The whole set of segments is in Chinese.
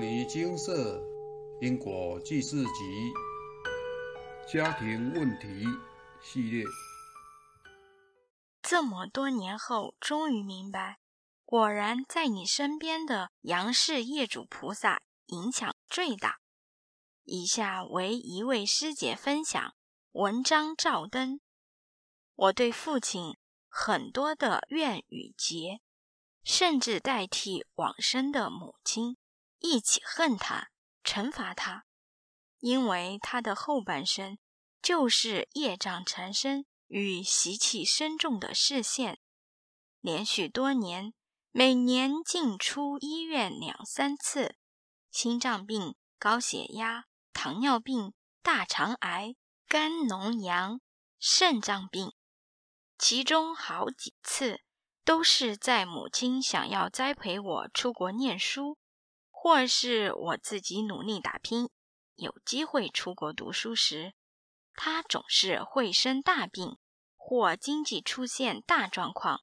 离金色因果记事集家庭问题系列。这么多年后，终于明白，果然在你身边的杨氏业主菩萨影响最大。以下为一位师姐分享文章照灯。我对父亲很多的怨与结，甚至代替往生的母亲。一起恨他，惩罚他，因为他的后半生就是业障缠身与习气深重的视线。连续多年，每年进出医院两三次，心脏病、高血压、糖尿病、大肠癌、肝脓疡、肾脏病，其中好几次都是在母亲想要栽培我出国念书。或是我自己努力打拼，有机会出国读书时，他总是会生大病，或经济出现大状况，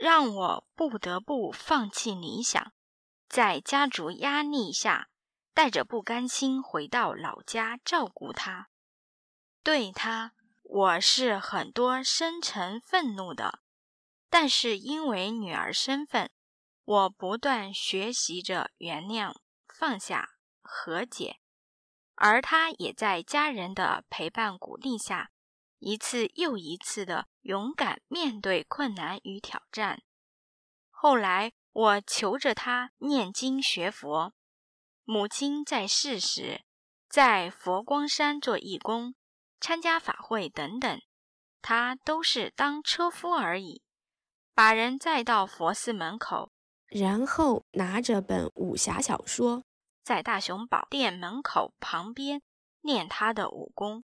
让我不得不放弃理想，在家族压力下，带着不甘心回到老家照顾他。对他，我是很多深沉愤怒的，但是因为女儿身份。我不断学习着原谅、放下、和解，而他也在家人的陪伴鼓励下，一次又一次的勇敢面对困难与挑战。后来，我求着他念经学佛，母亲在世时在佛光山做义工、参加法会等等，他都是当车夫而已，把人载到佛寺门口。然后拿着本武侠小说，在大雄宝殿门口旁边练他的武功。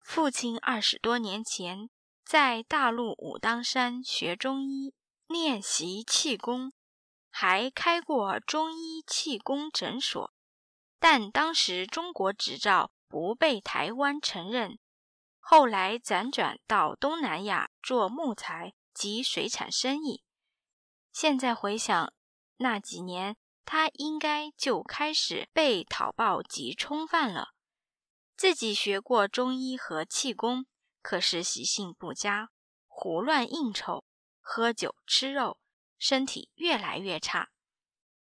父亲二十多年前在大陆武当山学中医、练习气功，还开过中医气功诊所，但当时中国执照不被台湾承认。后来辗转到东南亚做木材及水产生意。现在回想，那几年他应该就开始被讨报及冲犯了。自己学过中医和气功，可是习性不佳，胡乱应酬，喝酒吃肉，身体越来越差。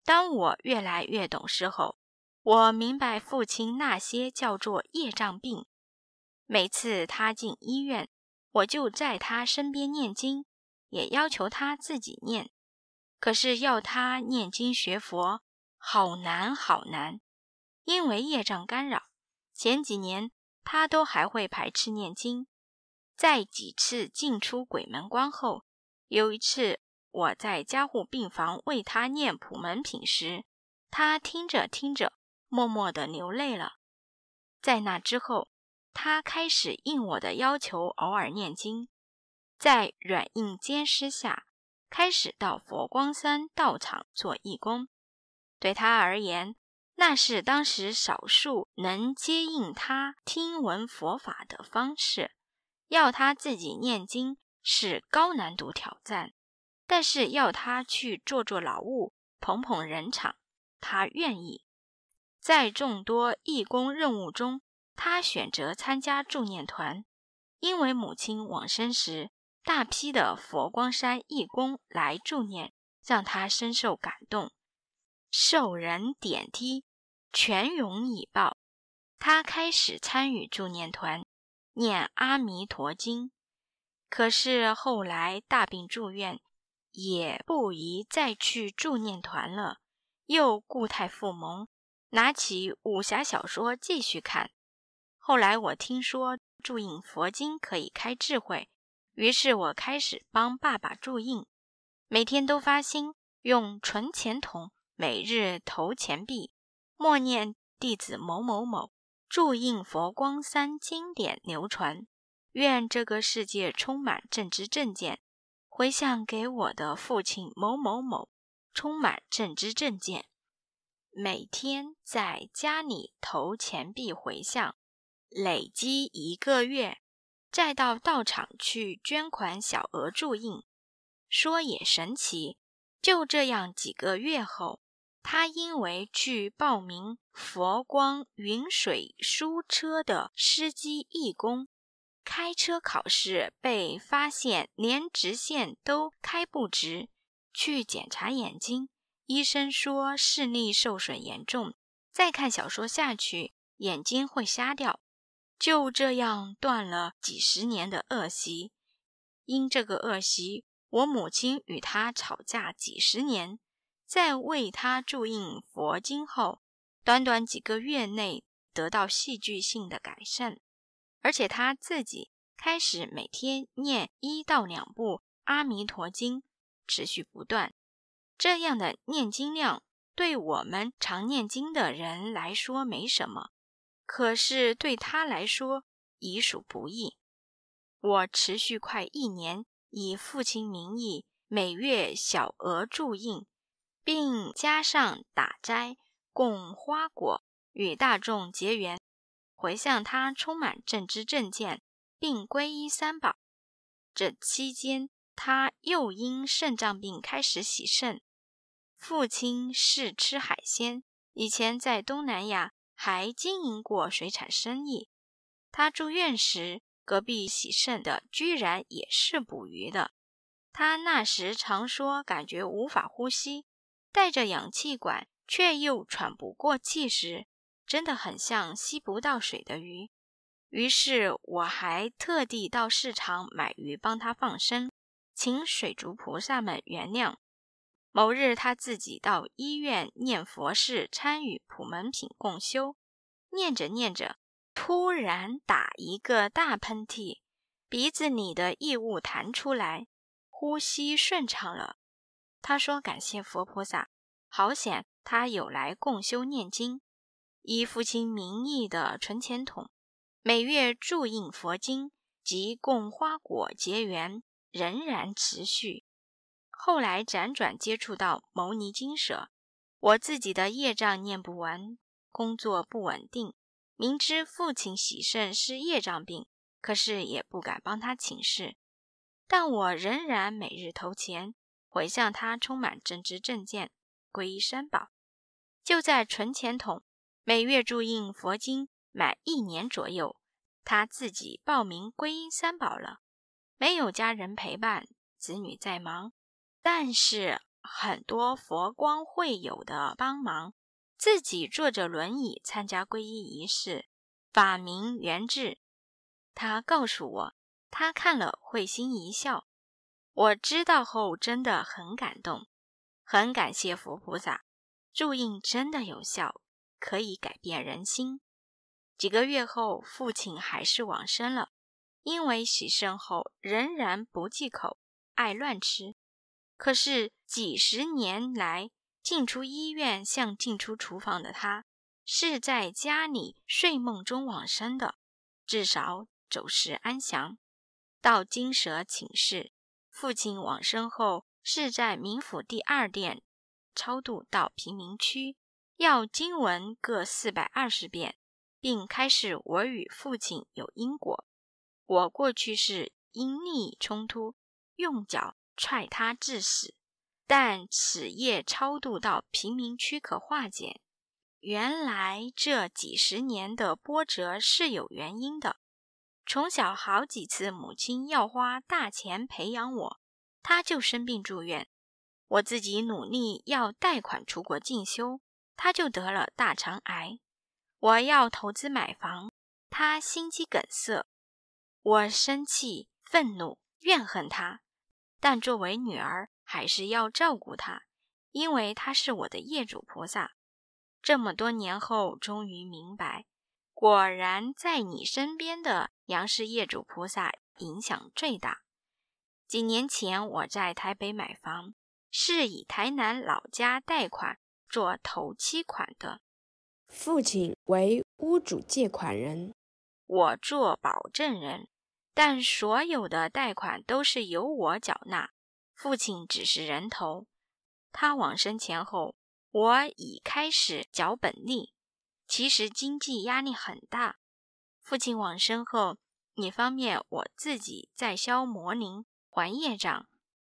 当我越来越懂事后，我明白父亲那些叫做业障病。每次他进医院，我就在他身边念经，也要求他自己念。可是要他念经学佛，好难好难，因为业障干扰。前几年他都还会排斥念经，在几次进出鬼门关后，有一次我在加护病房为他念普门品时，他听着听着，默默地流泪了。在那之后，他开始应我的要求偶尔念经，在软硬兼施下。开始到佛光山道场做义工，对他而言，那是当时少数能接应他听闻佛法的方式。要他自己念经是高难度挑战，但是要他去做做劳务、捧捧人场，他愿意。在众多义工任务中，他选择参加助念团，因为母亲往生时。大批的佛光山义工来助念，让他深受感动，受人点滴，泉涌以报。他开始参与助念团，念阿弥陀经。可是后来大病住院，也不宜再去助念团了，又故态复萌，拿起武侠小说继续看。后来我听说注印佛经可以开智慧。于是我开始帮爸爸注印，每天都发心，用存钱筒每日投钱币，默念弟子某某某，注印佛光三经典流传，愿这个世界充满正知正见，回向给我的父亲某某某，充满正知正见，每天在家里投钱币回向，累积一个月。再到道场去捐款小额助印，说也神奇，就这样几个月后，他因为去报名佛光云水书车的司机义工，开车考试被发现连直线都开不直，去检查眼睛，医生说视力受损严重，再看小说下去眼睛会瞎掉。就这样断了几十年的恶习，因这个恶习，我母亲与他吵架几十年。在为他注印佛经后，短短几个月内得到戏剧性的改善，而且他自己开始每天念一到两部《阿弥陀经》，持续不断。这样的念经量，对我们常念经的人来说没什么。可是对他来说已属不易。我持续快一年以父亲名义每月小额注印，并加上打斋供花果，与大众结缘，回向他充满正知正见，并皈依三宝。这期间他又因肾脏病开始洗肾。父亲是吃海鲜，以前在东南亚。还经营过水产生意。他住院时，隔壁喜盛的居然也是捕鱼的。他那时常说，感觉无法呼吸，带着氧气管却又喘不过气时，真的很像吸不到水的鱼。于是，我还特地到市场买鱼帮他放生，请水族菩萨们原谅。某日，他自己到医院念佛事，参与普门品共修，念着念着，突然打一个大喷嚏，鼻子里的异物弹出来，呼吸顺畅了。他说：“感谢佛菩萨，好险！他有来共修念经，依父亲名义的存钱筒，每月注印佛经及供花果结缘，仍然持续。”后来辗转接触到牟尼经舍，我自己的业障念不完，工作不稳定，明知父亲喜胜是业障病，可是也不敢帮他请示。但我仍然每日投钱，回向他充满正知正见，皈依三宝。就在存钱筒，每月注印佛经，满一年左右，他自己报名皈依三宝了。没有家人陪伴，子女在忙。但是很多佛光会友的帮忙，自己坐着轮椅参加皈依仪式，法名元智，他告诉我，他看了会心一笑。我知道后真的很感动，很感谢佛菩萨，助印真的有效，可以改变人心。几个月后，父亲还是往生了，因为洗身后仍然不忌口，爱乱吃。可是几十年来进出医院像进出厨房的他，是在家里睡梦中往生的，至少走时安详。到金蛇请示，父亲往生后是在冥府第二殿超度到贫民区，要经文各四百二十遍，并开始我与父亲有因果。我过去是因逆冲突，用脚。踹他致死，但此业超度到贫民区可化解。原来这几十年的波折是有原因的。从小好几次，母亲要花大钱培养我，他就生病住院；我自己努力要贷款出国进修，他就得了大肠癌；我要投资买房，他心肌梗塞；我生气、愤怒、怨恨他。但作为女儿，还是要照顾他，因为他是我的业主菩萨。这么多年后，终于明白，果然在你身边的杨氏业主菩萨影响最大。几年前我在台北买房，是以台南老家贷款做头期款的，父亲为屋主借款人，我做保证人。但所有的贷款都是由我缴纳，父亲只是人头。他往生前后，我已开始缴本利。其实经济压力很大。父亲往生后，一方面我自己在消魔灵还业障；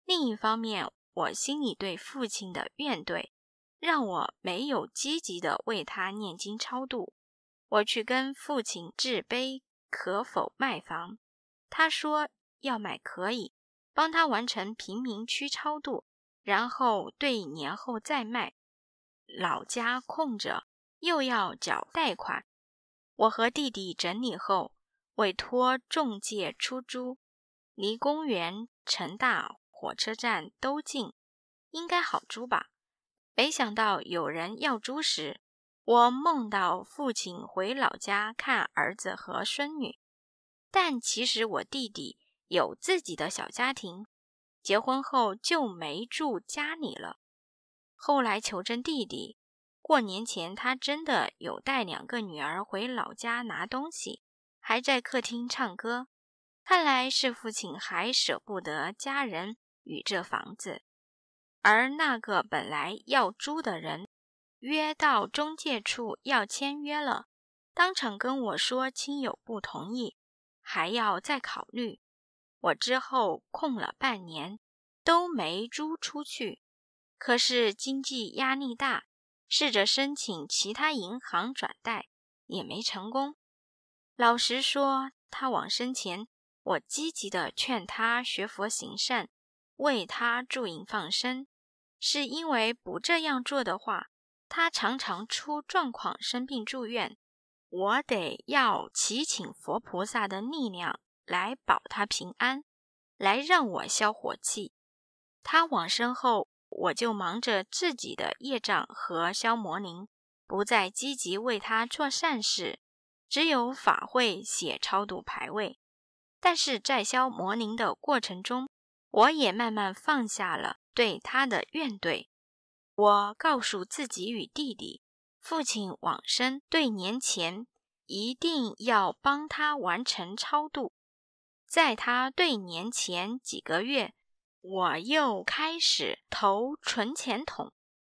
另一方面，我心里对父亲的怨怼，让我没有积极的为他念经超度。我去跟父亲自碑，可否卖房？他说要买可以，帮他完成贫民区超度，然后对年后再卖。老家空着，又要缴贷款。我和弟弟整理后，委托中介出租，离公园、城大、火车站都近，应该好租吧。没想到有人要租时，我梦到父亲回老家看儿子和孙女。但其实我弟弟有自己的小家庭，结婚后就没住家里了。后来求证弟弟，过年前他真的有带两个女儿回老家拿东西，还在客厅唱歌。看来是父亲还舍不得家人与这房子。而那个本来要租的人，约到中介处要签约了，当场跟我说亲友不同意。还要再考虑。我之后空了半年，都没租出去。可是经济压力大，试着申请其他银行转贷也没成功。老实说，他往生前，我积极的劝他学佛行善，为他助印放生，是因为不这样做的话，他常常出状况生病住院。我得要祈请佛菩萨的力量来保他平安，来让我消火气。他往生后，我就忙着自己的业障和消魔灵，不再积极为他做善事，只有法会写超度牌位。但是在消魔灵的过程中，我也慢慢放下了对他的怨怼。我告诉自己与弟弟。父亲往生对年前，一定要帮他完成超度。在他对年前几个月，我又开始投存钱筒，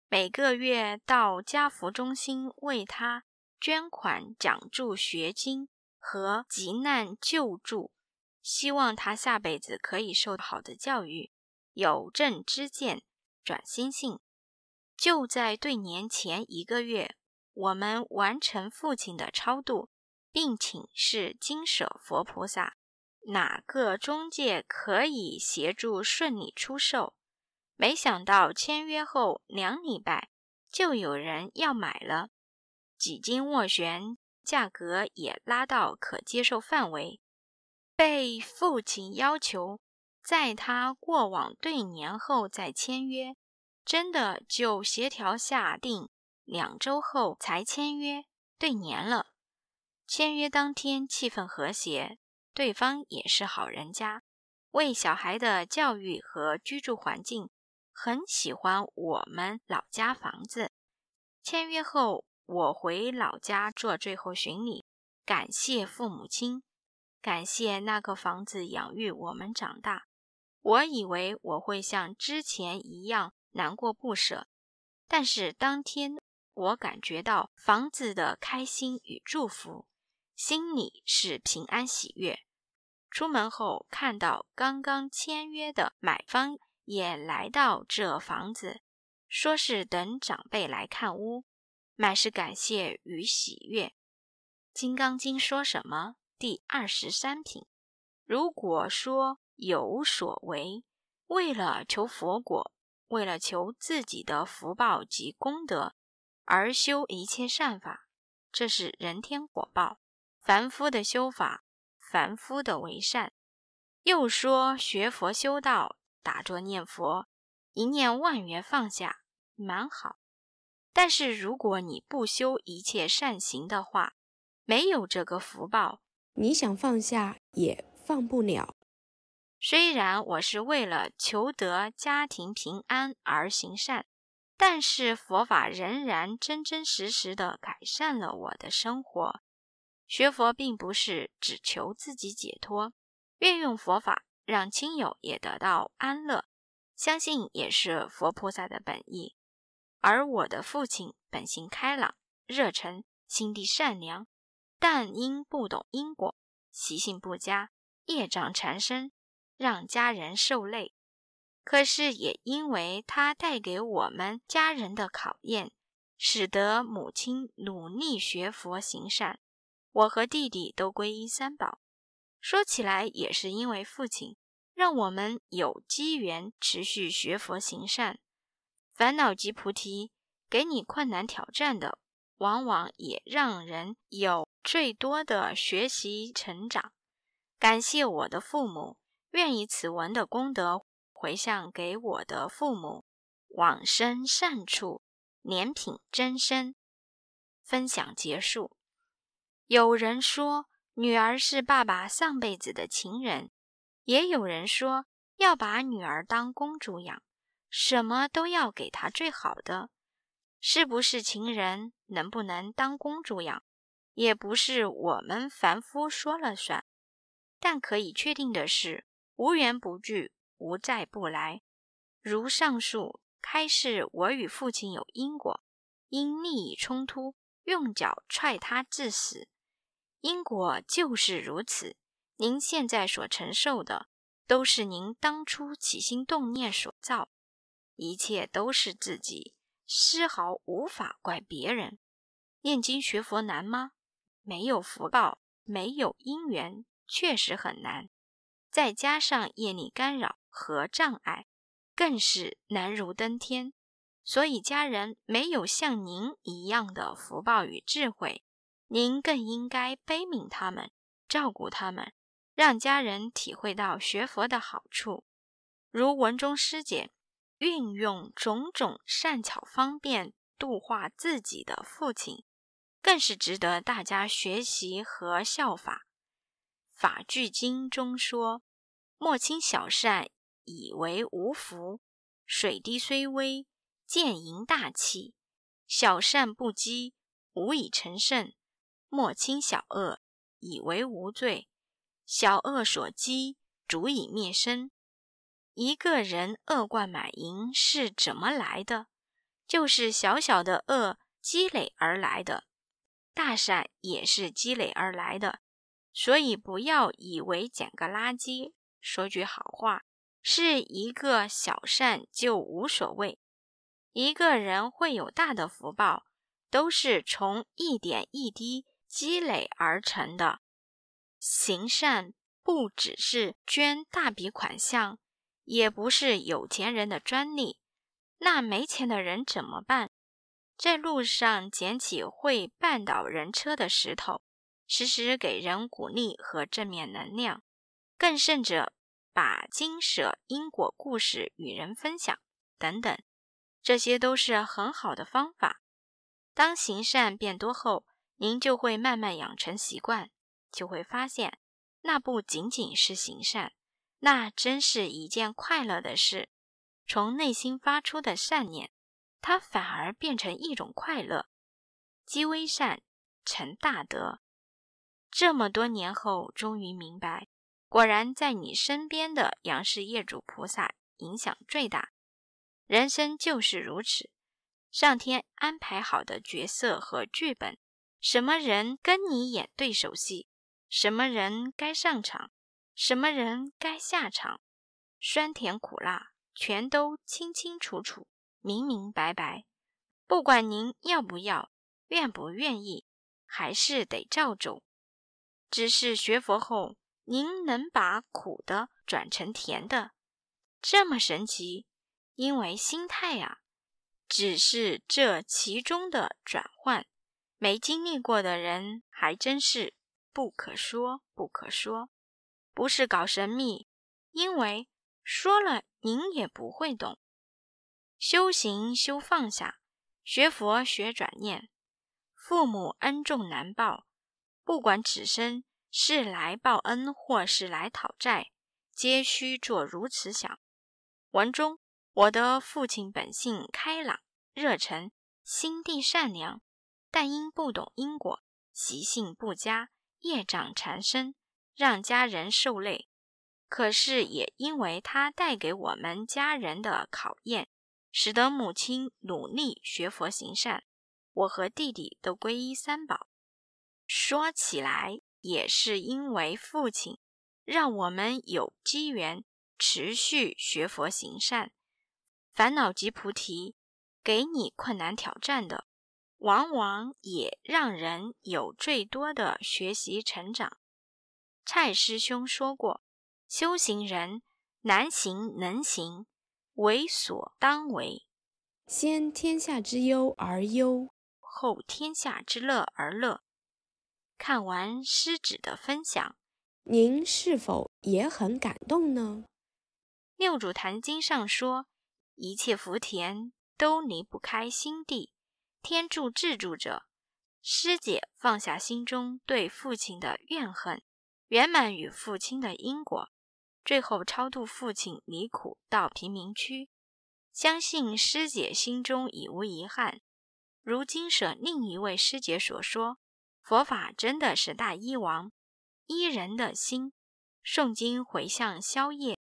每个月到家福中心为他捐款、奖助学金和急难救助，希望他下辈子可以受好的教育，有正知见，转心性。就在对年前一个月，我们完成父亲的超度，并请示金舍佛菩萨，哪个中介可以协助顺利出售。没想到签约后两礼拜就有人要买了，几经斡旋，价格也拉到可接受范围，被父亲要求在他过往对年后再签约。真的就协调下定，两周后才签约，对年了。签约当天气氛和谐，对方也是好人家，为小孩的教育和居住环境很喜欢我们老家房子。签约后我回老家做最后巡礼，感谢父母亲，感谢那个房子养育我们长大。我以为我会像之前一样。难过不舍，但是当天我感觉到房子的开心与祝福，心里是平安喜悦。出门后看到刚刚签约的买方也来到这房子，说是等长辈来看屋，满是感谢与喜悦。《金刚经》说什么？第二十三品，如果说有所为，为了求佛果。为了求自己的福报及功德而修一切善法，这是人天果报。凡夫的修法，凡夫的为善，又说学佛修道、打坐念佛，一念万缘放下，蛮好。但是如果你不修一切善行的话，没有这个福报，你想放下也放不了。虽然我是为了求得家庭平安而行善，但是佛法仍然真真实实地改善了我的生活。学佛并不是只求自己解脱，运用佛法让亲友也得到安乐，相信也是佛菩萨的本意。而我的父亲本性开朗、热忱、心地善良，但因不懂因果，习性不佳，业障缠身。让家人受累，可是也因为他带给我们家人的考验，使得母亲努力学佛行善，我和弟弟都皈依三宝。说起来也是因为父亲让我们有机缘持续学佛行善。烦恼及菩提，给你困难挑战的，往往也让人有最多的学习成长。感谢我的父母。愿以此文的功德回向给我的父母，往生善处，怜品真身。分享结束。有人说女儿是爸爸上辈子的情人，也有人说要把女儿当公主养，什么都要给她最好的。是不是情人，能不能当公主养，也不是我们凡夫说了算。但可以确定的是。无缘不聚，无债不来。如上述开示，我与父亲有因果，因利益冲突，用脚踹他致死。因果就是如此。您现在所承受的，都是您当初起心动念所造，一切都是自己，丝毫无法怪别人。念经学佛难吗？没有福报，没有因缘，确实很难。再加上业力干扰和障碍，更是难如登天。所以家人没有像您一样的福报与智慧，您更应该悲悯他们，照顾他们，让家人体会到学佛的好处。如文中师姐运用种种善巧方便度化自己的父亲，更是值得大家学习和效法。法句经中说。莫轻小善，以为无福；水滴虽微，渐盈大器。小善不积，无以成圣；莫轻小恶，以为无罪。小恶所积，足以灭身。一个人恶贯满盈是怎么来的？就是小小的恶积累而来的。大善也是积累而来的。所以不要以为捡个垃圾。说句好话，是一个小善就无所谓。一个人会有大的福报，都是从一点一滴积累而成的。行善不只是捐大笔款项，也不是有钱人的专利。那没钱的人怎么办？在路上捡起会绊倒人车的石头，时时给人鼓励和正面能量，更甚者。把金舍因果故事与人分享，等等，这些都是很好的方法。当行善变多后，您就会慢慢养成习惯，就会发现，那不仅仅是行善，那真是一件快乐的事。从内心发出的善念，它反而变成一种快乐。积微善成大德，这么多年后，终于明白。果然，在你身边的杨氏业主菩萨影响最大。人生就是如此，上天安排好的角色和剧本，什么人跟你演对手戏，什么人该上场，什么人该下场，酸甜苦辣全都清清楚楚、明明白白。不管您要不要、愿不愿意，还是得照走。只是学佛后。您能把苦的转成甜的，这么神奇？因为心态啊，只是这其中的转换，没经历过的人还真是不可说不可说。不是搞神秘，因为说了您也不会懂。修行修放下，学佛学转念，父母恩重难报，不管此生。是来报恩，或是来讨债，皆需做如此想。文中，我的父亲本性开朗、热忱、心地善良，但因不懂因果，习性不佳，业障缠身，让家人受累。可是也因为他带给我们家人的考验，使得母亲努力学佛行善，我和弟弟都皈依三宝。说起来。也是因为父亲，让我们有机缘持续学佛行善，烦恼及菩提，给你困难挑战的，往往也让人有最多的学习成长。蔡师兄说过，修行人难行能行，为所当为，先天下之忧而忧，后天下之乐而乐。看完师子的分享，您是否也很感动呢？《六祖坛经》上说，一切福田都离不开心地。天助自助者。师姐放下心中对父亲的怨恨，圆满与父亲的因果，最后超度父亲离苦到贫民区。相信师姐心中已无遗憾。如今舍另一位师姐所说。佛法真的是大医王，医人的心。诵经回向消业，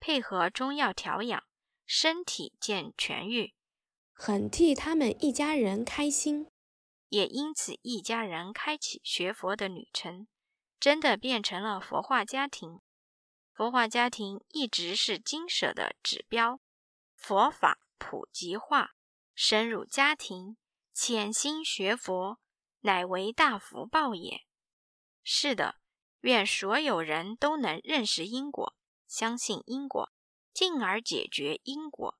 配合中药调养，身体渐痊愈，很替他们一家人开心。也因此，一家人开启学佛的旅程，真的变成了佛化家庭。佛化家庭一直是金舍的指标。佛法普及化，深入家庭，潜心学佛。乃为大福报也。是的，愿所有人都能认识因果，相信因果，进而解决因果，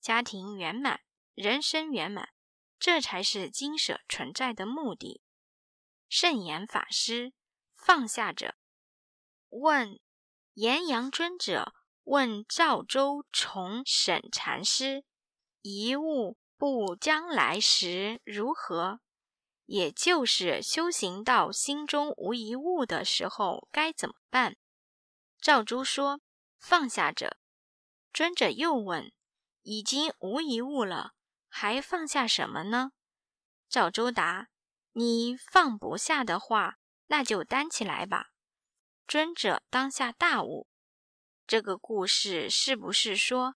家庭圆满，人生圆满，这才是经舍存在的目的。圣严法师放下者问严阳尊者问赵州崇沈禅师：一物不将来时如何？也就是修行到心中无一物的时候该怎么办？赵珠说：“放下者。”尊者又问：“已经无一物了，还放下什么呢？”赵州答：“你放不下的话，那就担起来吧。”尊者当下大悟。这个故事是不是说，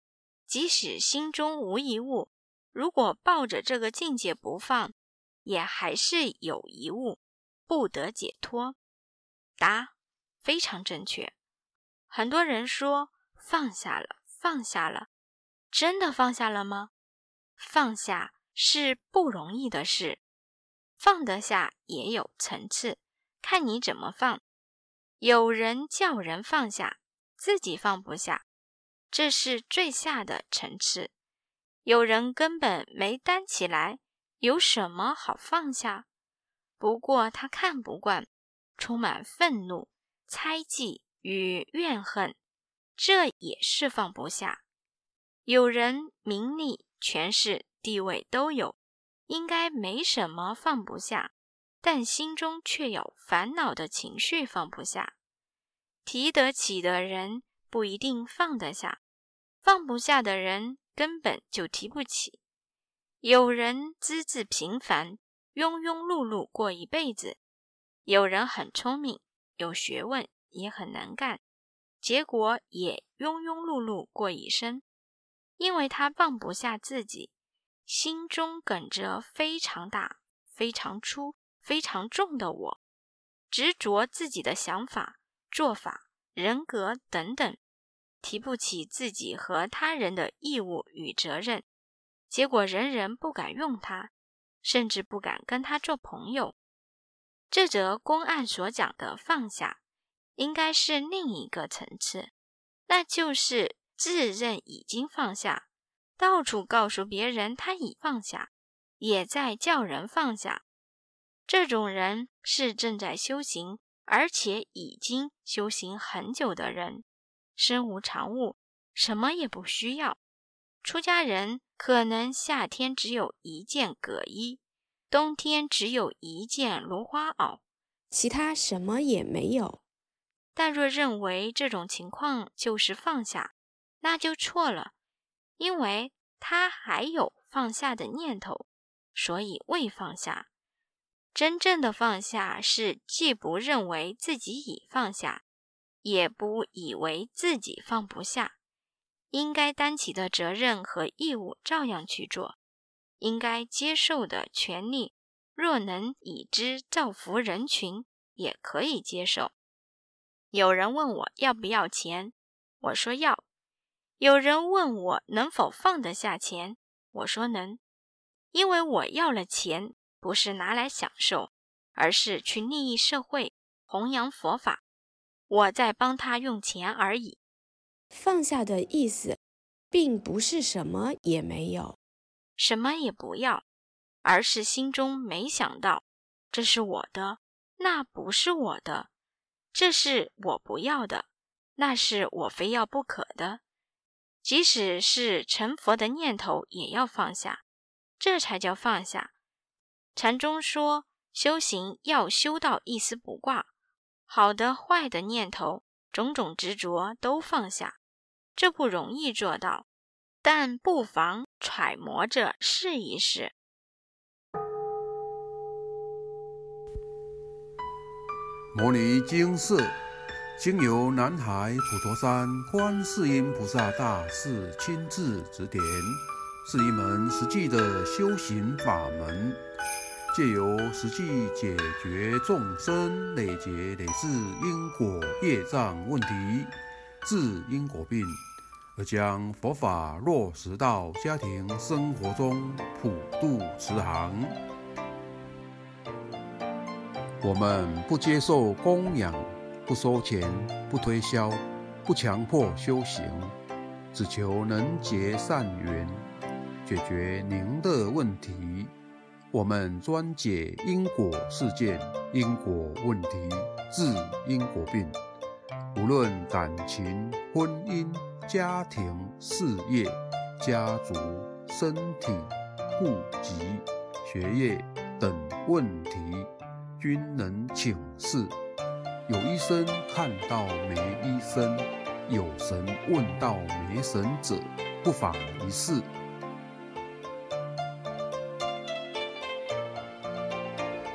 即使心中无一物，如果抱着这个境界不放？也还是有疑物，不得解脱。答：非常正确。很多人说放下了，放下了，真的放下了吗？放下是不容易的事，放得下也有层次，看你怎么放。有人叫人放下，自己放不下，这是最下的层次。有人根本没担起来。有什么好放下？不过他看不惯，充满愤怒、猜忌与怨恨，这也是放不下。有人名利、权势、地位都有，应该没什么放不下，但心中却有烦恼的情绪放不下。提得起的人不一定放得下，放不下的人根本就提不起。有人资质平凡，庸庸碌碌过一辈子；有人很聪明，有学问，也很能干，结果也庸庸碌碌过一生，因为他放不下自己，心中梗着非常大、非常粗、非常重的我，执着自己的想法、做法、人格等等，提不起自己和他人的义务与责任。结果人人不敢用他，甚至不敢跟他做朋友。这则公案所讲的放下，应该是另一个层次，那就是自认已经放下，到处告诉别人他已放下，也在叫人放下。这种人是正在修行，而且已经修行很久的人，身无长物，什么也不需要，出家人。可能夏天只有一件葛衣，冬天只有一件罗花袄，其他什么也没有。但若认为这种情况就是放下，那就错了，因为他还有放下的念头，所以未放下。真正的放下是既不认为自己已放下，也不以为自己放不下。应该担起的责任和义务，照样去做；应该接受的权利，若能以之造福人群，也可以接受。有人问我要不要钱，我说要；有人问我能否放得下钱，我说能，因为我要了钱，不是拿来享受，而是去利益社会、弘扬佛法，我在帮他用钱而已。放下的意思，并不是什么也没有，什么也不要，而是心中没想到，这是我的，那不是我的，这是我不要的，那是我非要不可的。即使是成佛的念头也要放下，这才叫放下。禅宗说，修行要修到一丝不挂，好的、坏的念头，种种执着都放下。这不容易做到，但不妨揣摩着试一试。《摩尼经是经由南海普陀山观世音菩萨大士亲自指点，是一门实际的修行法门，借由实际解决众生累劫累世因果业障问题。治因果病，而将佛法落实到家庭生活中，普渡慈航。我们不接受供养，不收钱，不推销，不强迫修行，只求能结善缘，解决您的问题。我们专解因果事件、因果问题，治因果病。无论感情、婚姻、家庭、事业、家族、身体、户籍、学业等问题，均能请示。有医生看到没医生，有神问到没神者，不妨一试。